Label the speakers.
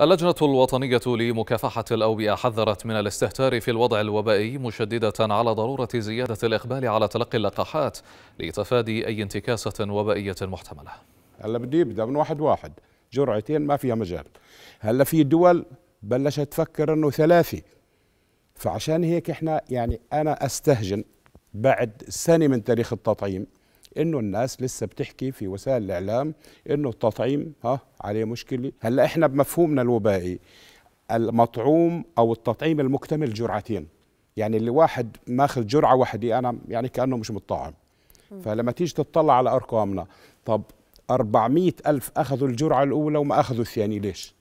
Speaker 1: اللجنة الوطنية لمكافحة الأوبئة حذرت من الاستهتار في الوضع الوبائي مشددة على ضرورة زيادة الإقبال على تلقي اللقاحات لتفادي أي انتكاسة
Speaker 2: وبائية محتملة هلا بدي يبدأ من واحد واحد جرعتين ما فيها مجال هلا في دول بلشت تفكر انه ثلاثي فعشان هيك احنا يعني انا استهجن بعد سنه من تاريخ التطعيم انه الناس لسه بتحكي في وسائل الاعلام انه التطعيم ها عليه مشكله هلا احنا بمفهومنا الوبائي المطعوم او التطعيم المكتمل جرعتين يعني اللي واحد ماخذ جرعه واحده انا يعني كانه مش متطعم فلما تيجي تطلع على ارقامنا طب 400 ألف أخذوا الجرعة الأولى وما أخذوا الثانية ليش؟